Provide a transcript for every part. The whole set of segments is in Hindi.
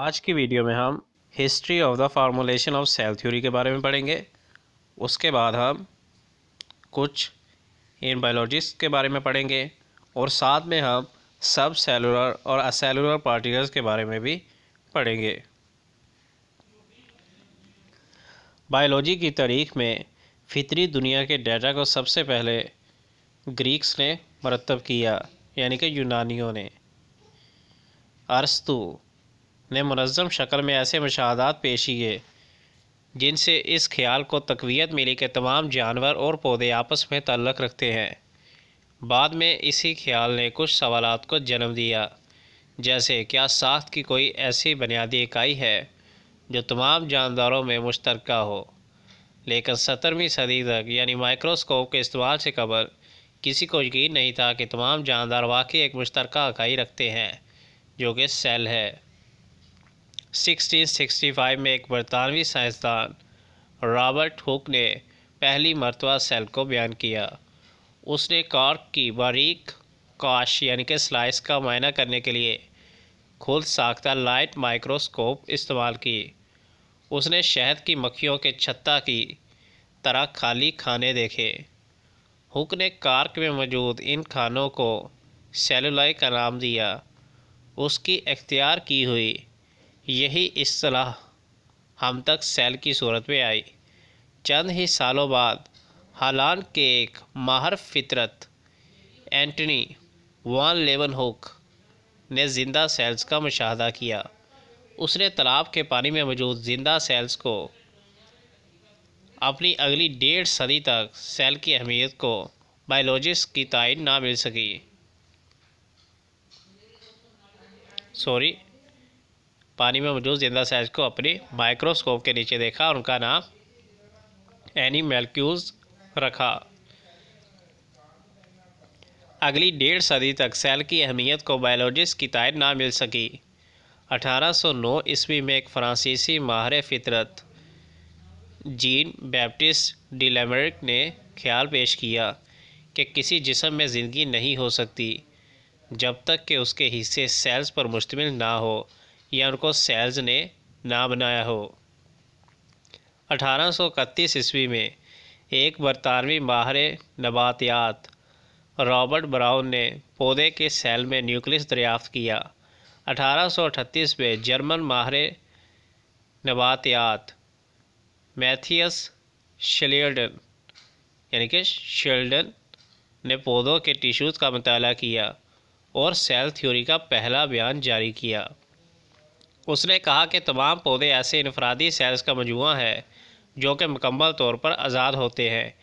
आज की वीडियो में हम history of the formulation of cell theory के बारे में पढ़ेंगे उसके बाद हम कुछ इन बायोलॉजिस्ट के बारे में पढ़ेंगे और साथ में हम सब सेलुलर और असेलुलर पार्टिकल्स के बारे में भी पढ़ेंगे बायोलॉजी की तारीख में फितरी दुनिया के डेटा को सबसे पहले ग्रीक्स ने मरतब किया यानी कि यूनानियों ने अरस्तु ने मनज़म शक्ल में ऐसे मशाहदात पेश किए जिनसे इस ख्याल को तकवीत मिली कि तमाम जानवर और पौधे आपस में तल्लक रखते हैं बाद में इसी ख्याल ने कुछ सवाल को जन्म दिया जैसे क्या साख्त की कोई ऐसी बुनियादी इकाई है जो तमाम जानदारों में मुश्तरक हो लेकिन सत्तरवीं सदी तक यानी माइक्रोस्कोप के इस्तेमाल से कबल किसी को यकीन नहीं था कि तमाम जानदार वाकई एक मुश्तरक इकाई रखते हैं जो कि सेल है 1665 में एक बरतानवी साइंसदान रॉबर्ट हुक ने पहली मरतबा सेल को बयान किया उसने कॉर्क की बारीक काश यानी कि स्लाइस का मायना करने के लिए खुद साख्ता लाइट माइक्रोस्कोप इस्तेमाल की उसने शहद की मक्खियों के छत्ता की तरह खाली खाने देखे हुक ने कार्क में मौजूद इन खानों को सेलुलाई का नाम दिया उसकी इख्तियार की हुई यही असलाह हम तक सेल की सूरत में आई चंद ही सालों बाद हालान के एक माहर फितरत एंटनी वान लेवन होक ने ज़िंदा सेल्स का मुशाह किया उसने तालाब के पानी में मौजूद ज़िंदा सेल्स को अपनी अगली डेढ़ सदी तक सेल की अहमियत को बायोलॉजिस्ट की तयन ना मिल सकी सॉरी पानी में मौजूद जिंदा साइज को अपने माइक्रोस्कोप के नीचे देखा और उनका नाम एनी मेलक्यूज रखा अगली डेढ़ सदी तक सेल की अहमियत को बायोलॉजिस्ट की तायद ना मिल सकी 1809 ईस्वी में एक फ्रांसीसी माहर फितरत जीन बैप्टिस्ट डिलेमरिक ने ख्याल पेश किया कि किसी जिसम में ज़िंदगी नहीं हो सकती जब तक कि उसके हिस्से सेल्स पर मुश्तमिल ना हो या उनको सेल्स ने ना बनाया हो 1831 ईस्वी में एक बरतानवी माहर नबातियात रॉबर्ट ब्राउन ने पौधे के सेल में न्यूक्लियस दरियाफ्त किया 1838 में जर्मन माहर नबातियात मैथियस शेल्डन यानी कि शेल्डन ने पौधों के टिश्यूज़ का मताल किया और सेल थ्योरी का पहला बयान जारी किया उसने कहा कि तमाम पौधे ऐसे इनफरादी सेल्स का मजमू है जो कि मुकम्मल तौर पर आज़ाद होते हैं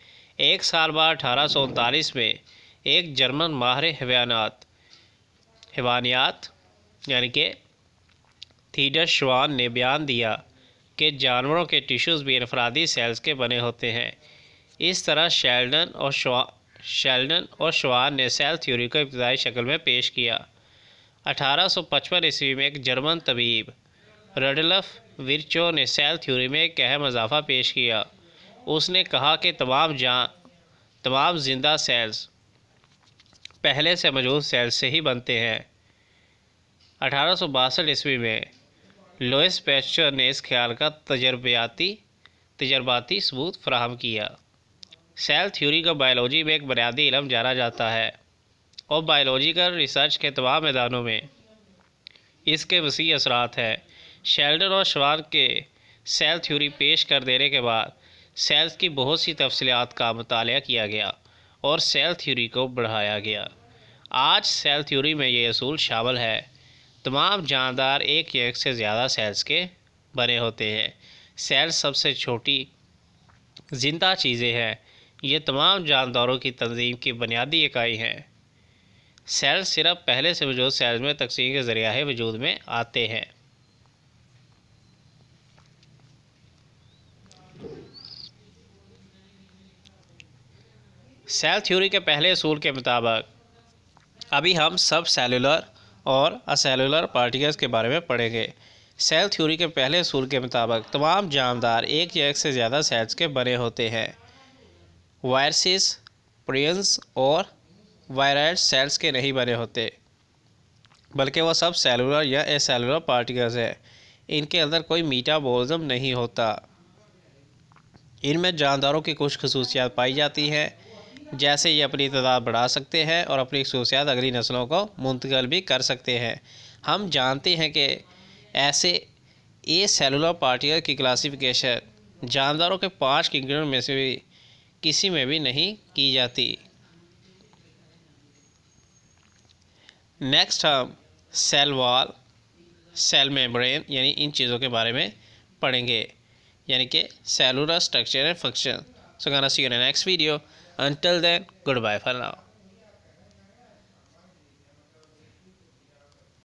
एक साल बाद अठारह सौ उनतालीस में एक जर्मन माहर हवानात हवानियात यानी कि थीडर श्वान ने बयान दिया कि जानवरों के टिश्यूज़ भी इनफरादी सेल्स के बने होते हैं इस तरह शेल्डन और श्वा शेल्डन और शवान ने सेल थ्योरी को इब्तदाई शक्ल में पेश किया 1855 ईस्वी में एक जर्मन तबीब रडलफ विरचो ने सेल थ्योरी में एक अहम इजाफा पेश किया उसने कहा कि तमाम जान तमाम जिंदा सेल्स पहले से मौजूद सेल्स से ही बनते हैं अठारह ईस्वी में लोइस पेस्टर ने इस ख्याल का तजर्बियाती तजर्बाती सबूत फ्राहम किया सेल थ्योरी का बायोलॉजी में एक बुनियादी इलम जाना जाता है और बायोलॉजिकल रिसर्च के तमाम मैदानों में इसके वसी असरात हैं शेल्डन और शवार के सेल थ्योरी पेश कर देने के बाद सेल्स की बहुत सी तफसलत का मताल किया गया और सेल थ्योरी को बढ़ाया गया आज सेल थ्योरी में ये असूल शामिल है तमाम जानदार एक या एक से ज़्यादा सेल्स के बने होते हैं सेल्स सबसे छोटी जिंदा चीज़ें हैं ये तमाम जानदारों की तंजीम की बुनियादी इकाई हैं सेल्स सिर्फ पहले से वजूद सेल्स में तकसीम के ज़रिया है वजूद में आते हैं सेल थ्योरी के पहले असूल के मुताबिक अभी हम सब सेलुलर और असेलुलर पार्टिकल्स के बारे में पढ़ेंगे सेल थ्योरी के पहले असूल के मुताबिक तमाम जानदार एक या एक से ज़्यादा सेल्स के बने होते हैं वायरसेस प्रियंस और वायराइड सेल्स के नहीं बने होते बल्कि वह सब सेलुलर या एसेलुलर पार्टिकल्स हैं इनके अंदर कोई मीटाबॉलिज्म नहीं होता इनमें जानदारों की कुछ खसूसियात पाई जाती हैं जैसे ये अपनी तादाद बढ़ा सकते हैं और अपनी खसूसियात अगली नस्लों को मुंतकिल भी कर सकते हैं हम जानते हैं कि ऐसे ए सेलुलर पार्टिकल की क्लासिफिकेशन जानदारों के पाँच किंगडम में से भी किसी में भी नहीं की जाती नेक्स्ट हम सेल वॉल सेल मेम्ब्रेन यानी इन चीज़ों के बारे में पढ़ेंगे यानी कि cellular structure and function so gonna see you next video until then goodbye for now